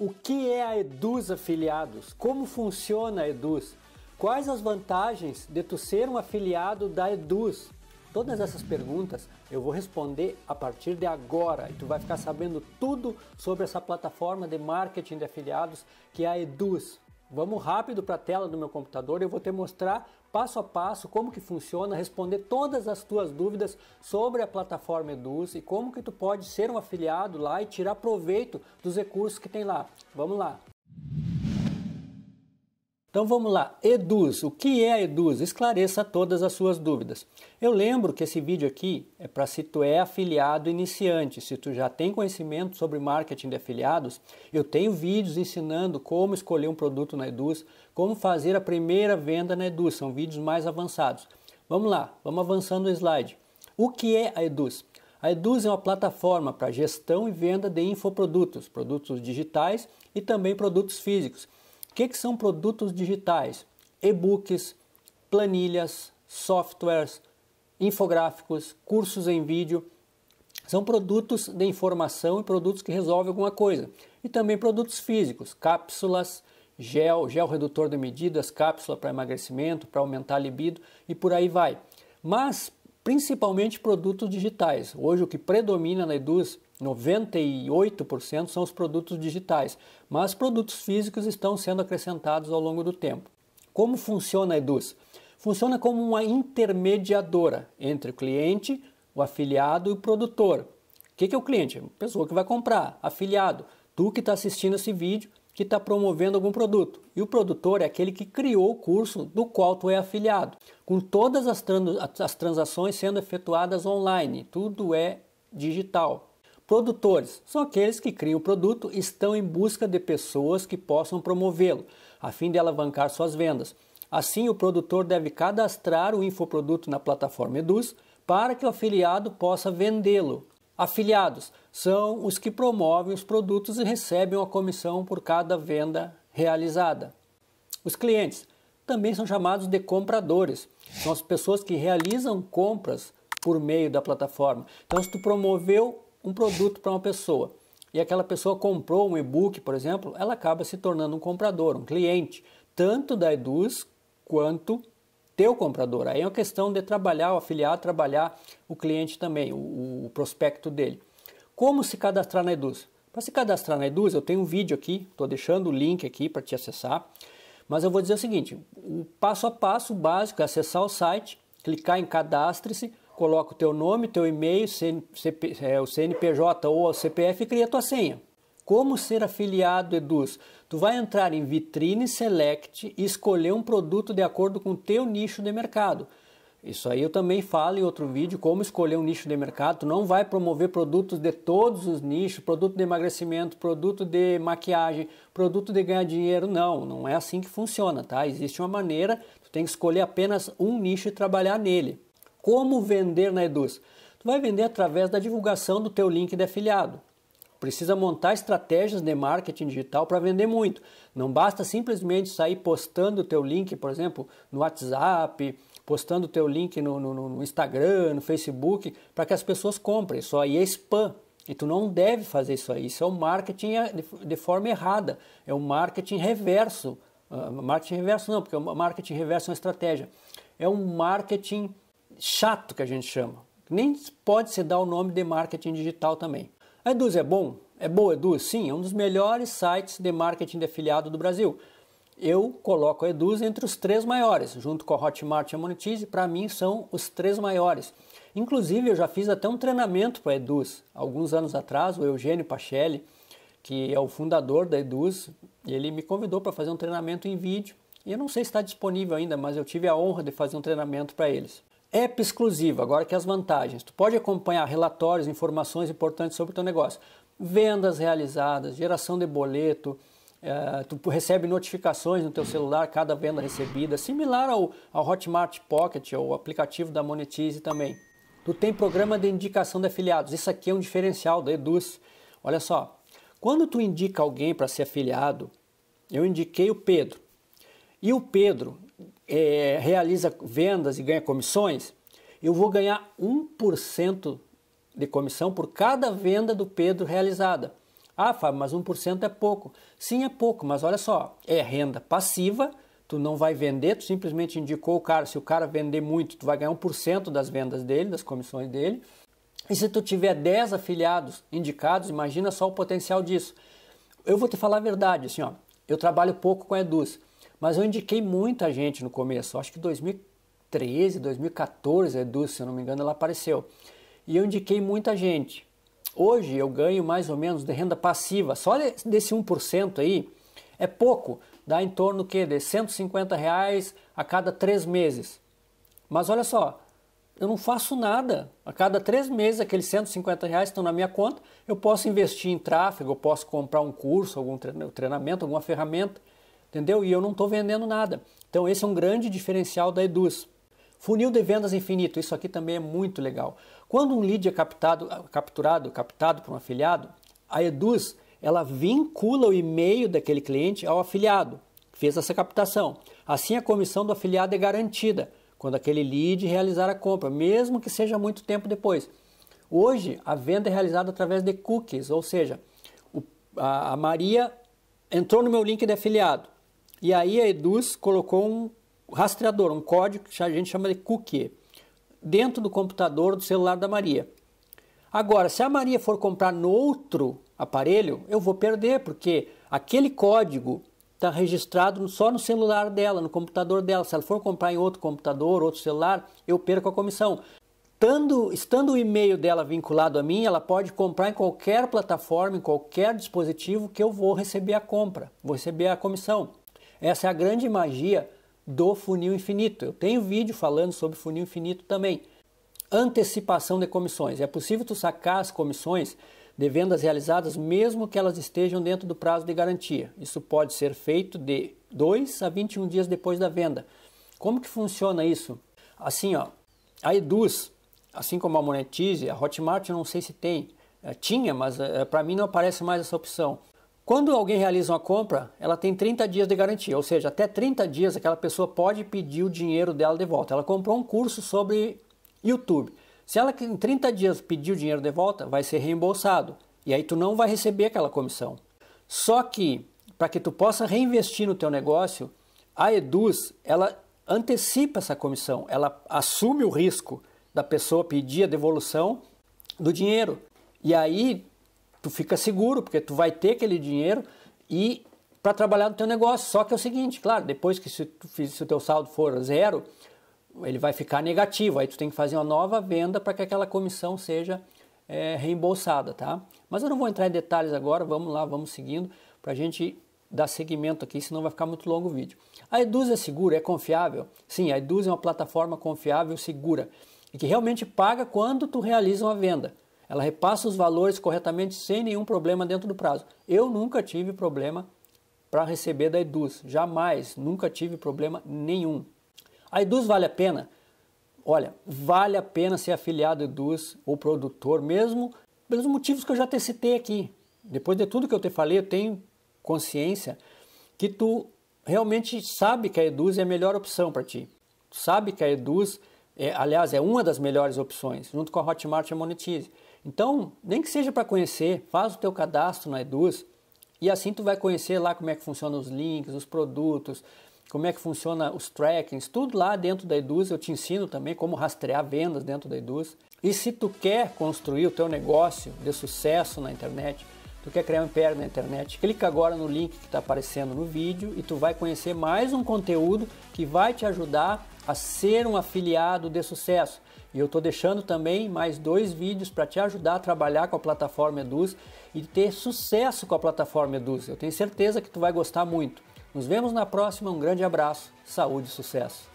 O que é a Eduz Afiliados? Como funciona a Eduz? Quais as vantagens de tu ser um afiliado da Eduz? Todas essas perguntas eu vou responder a partir de agora e tu vai ficar sabendo tudo sobre essa plataforma de marketing de afiliados que é a Eduz. Vamos rápido para a tela do meu computador, eu vou te mostrar passo a passo como que funciona, responder todas as tuas dúvidas sobre a plataforma Eduz e como que tu pode ser um afiliado lá e tirar proveito dos recursos que tem lá. Vamos lá. Então vamos lá, EDUS, o que é a EDUS? Esclareça todas as suas dúvidas. Eu lembro que esse vídeo aqui é para se tu é afiliado iniciante, se tu já tem conhecimento sobre marketing de afiliados, eu tenho vídeos ensinando como escolher um produto na EDUS, como fazer a primeira venda na EDUS, são vídeos mais avançados. Vamos lá, vamos avançando o slide. O que é a EDUS? A Eduz é uma plataforma para gestão e venda de infoprodutos, produtos digitais e também produtos físicos. O que, que são produtos digitais? E-books, planilhas, softwares, infográficos, cursos em vídeo. São produtos de informação e produtos que resolvem alguma coisa. E também produtos físicos, cápsulas, gel, gel redutor de medidas, cápsula para emagrecimento, para aumentar a libido e por aí vai. Mas principalmente produtos digitais. Hoje o que predomina na indústria 98% são os produtos digitais, mas produtos físicos estão sendo acrescentados ao longo do tempo. Como funciona a Eduz? Funciona como uma intermediadora entre o cliente, o afiliado e o produtor. O que é o cliente? pessoa que vai comprar, afiliado. Tu que está assistindo esse vídeo, que está promovendo algum produto. E o produtor é aquele que criou o curso do qual tu é afiliado, com todas as transações sendo efetuadas online, tudo é digital. Produtores são aqueles que criam o produto e estão em busca de pessoas que possam promovê-lo, a fim de alavancar suas vendas. Assim, o produtor deve cadastrar o infoproduto na plataforma Eduz para que o afiliado possa vendê-lo. Afiliados são os que promovem os produtos e recebem uma comissão por cada venda realizada. Os clientes também são chamados de compradores. São as pessoas que realizam compras por meio da plataforma. Então, se tu promoveu um produto para uma pessoa e aquela pessoa comprou um e-book, por exemplo, ela acaba se tornando um comprador, um cliente, tanto da Eduz quanto teu comprador. Aí é uma questão de trabalhar o afiliado, trabalhar o cliente também, o, o prospecto dele. Como se cadastrar na Eduz? Para se cadastrar na Eduz, eu tenho um vídeo aqui, estou deixando o link aqui para te acessar. Mas eu vou dizer o seguinte: o passo a passo básico é acessar o site, clicar em cadastre-se, coloca o teu nome, teu e-mail, é, o CNPJ ou o CPF e cria a tua senha. Como ser afiliado Eduz? Tu vai entrar em Vitrine Select e escolher um produto de acordo com o teu nicho de mercado. Isso aí eu também falo em outro vídeo, como escolher um nicho de mercado. Tu não vai promover produtos de todos os nichos, produto de emagrecimento, produto de maquiagem, produto de ganhar dinheiro. Não, não é assim que funciona, tá? Existe uma maneira, tu tem que escolher apenas um nicho e trabalhar nele. Como vender na Eduz? Tu vai vender através da divulgação do teu link de afiliado. Precisa montar estratégias de marketing digital para vender muito. Não basta simplesmente sair postando o teu link, por exemplo, no WhatsApp, postando o teu link no, no, no Instagram, no Facebook, para que as pessoas comprem. Isso aí é spam. E tu não deve fazer isso aí. Isso é o um marketing eh, de forma errada. É o um marketing reverso. Uh, marketing reverso não, porque o marketing reverso é uma estratégia. É um marketing chato que a gente chama. Nem pode se dar o nome de marketing digital também. A Eduz é bom? É boa, Eduz? Sim, é um dos melhores sites de marketing de afiliado do Brasil. Eu coloco a Eduz entre os três maiores, junto com a Hotmart e a Monetize, para mim são os três maiores. Inclusive, eu já fiz até um treinamento para a Eduz. Alguns anos atrás, o Eugênio Pacelli, que é o fundador da Eduz, ele me convidou para fazer um treinamento em vídeo. E eu não sei se está disponível ainda, mas eu tive a honra de fazer um treinamento para eles app exclusivo, agora que é as vantagens. Tu pode acompanhar relatórios, informações importantes sobre o teu negócio. Vendas realizadas, geração de boleto, é, tu recebe notificações no teu celular, cada venda recebida, similar ao, ao Hotmart Pocket, ou aplicativo da Monetize também. Tu tem programa de indicação de afiliados. Isso aqui é um diferencial da Eduz. Olha só, quando tu indica alguém para ser afiliado, eu indiquei o Pedro. E o Pedro, é, realiza vendas e ganha comissões, eu vou ganhar 1% de comissão por cada venda do Pedro realizada. Ah, Fábio, mas 1% é pouco. Sim, é pouco, mas olha só, é renda passiva, tu não vai vender, tu simplesmente indicou o cara, se o cara vender muito, tu vai ganhar 1% das vendas dele, das comissões dele. E se tu tiver 10 afiliados indicados, imagina só o potencial disso. Eu vou te falar a verdade, assim, ó, eu trabalho pouco com a Eduz. Mas eu indiquei muita gente no começo, acho que 2013, 2014, a Edu, se eu não me engano, ela apareceu. E eu indiquei muita gente. Hoje eu ganho mais ou menos de renda passiva, só desse 1% aí, é pouco, dá em torno que de 150 reais a cada três meses. Mas olha só, eu não faço nada. A cada três meses, aqueles 150 reais estão na minha conta, eu posso investir em tráfego, eu posso comprar um curso, algum treinamento, alguma ferramenta entendeu? E eu não estou vendendo nada. Então esse é um grande diferencial da Eduz. Funil de vendas infinito, isso aqui também é muito legal. Quando um lead é captado, ah, capturado, captado por um afiliado, a Eduz ela vincula o e-mail daquele cliente ao afiliado, fez essa captação. Assim a comissão do afiliado é garantida quando aquele lead realizar a compra, mesmo que seja muito tempo depois. Hoje a venda é realizada através de cookies, ou seja, o, a, a Maria entrou no meu link de afiliado. E aí a Eduz colocou um rastreador, um código que a gente chama de cookie, dentro do computador do celular da Maria. Agora, se a Maria for comprar no outro aparelho, eu vou perder, porque aquele código está registrado só no celular dela, no computador dela. Se ela for comprar em outro computador, outro celular, eu perco a comissão. Estando, estando o e-mail dela vinculado a mim, ela pode comprar em qualquer plataforma, em qualquer dispositivo que eu vou receber a compra, vou receber a comissão. Essa é a grande magia do funil infinito. Eu tenho vídeo falando sobre funil infinito também. Antecipação de comissões. É possível tu sacar as comissões de vendas realizadas mesmo que elas estejam dentro do prazo de garantia. Isso pode ser feito de 2 a 21 dias depois da venda. Como que funciona isso? Assim, ó, a Eduz, assim como a Monetize, a Hotmart eu não sei se tem, eh, tinha, mas eh, para mim não aparece mais essa opção. Quando alguém realiza uma compra, ela tem 30 dias de garantia, ou seja, até 30 dias aquela pessoa pode pedir o dinheiro dela de volta. Ela comprou um curso sobre YouTube. Se ela em 30 dias pedir o dinheiro de volta, vai ser reembolsado. E aí tu não vai receber aquela comissão. Só que para que tu possa reinvestir no teu negócio, a Eduz, ela antecipa essa comissão, ela assume o risco da pessoa pedir a devolução do dinheiro. E aí tu fica seguro, porque tu vai ter aquele dinheiro e para trabalhar no teu negócio. Só que é o seguinte, claro, depois que se, tu, se o teu saldo for zero, ele vai ficar negativo. Aí tu tem que fazer uma nova venda para que aquela comissão seja é, reembolsada, tá? Mas eu não vou entrar em detalhes agora, vamos lá, vamos seguindo, para a gente dar seguimento aqui, senão vai ficar muito longo o vídeo. A Eduz é segura, é confiável? Sim, a Eduz é uma plataforma confiável, segura, e que realmente paga quando tu realiza uma venda. Ela repassa os valores corretamente sem nenhum problema dentro do prazo. Eu nunca tive problema para receber da Eduz, jamais, nunca tive problema nenhum. A Eduz vale a pena? Olha, vale a pena ser afiliado Eduz ou produtor, mesmo pelos motivos que eu já te citei aqui. Depois de tudo que eu te falei, eu tenho consciência que tu realmente sabe que a Eduz é a melhor opção para ti. Tu sabe que a Eduz, é, aliás, é uma das melhores opções, junto com a Hotmart e a Monetize. Então, nem que seja para conhecer, faz o teu cadastro na Eduz e assim tu vai conhecer lá como é que funciona os links, os produtos, como é que funciona os trackings, tudo lá dentro da Eduz. Eu te ensino também como rastrear vendas dentro da Eduz. E se tu quer construir o teu negócio de sucesso na internet, tu quer criar um império na internet, clica agora no link que está aparecendo no vídeo e tu vai conhecer mais um conteúdo que vai te ajudar a ser um afiliado de sucesso. E eu estou deixando também mais dois vídeos para te ajudar a trabalhar com a plataforma Eduz e ter sucesso com a plataforma Eduz. Eu tenho certeza que tu vai gostar muito. Nos vemos na próxima, um grande abraço, saúde e sucesso!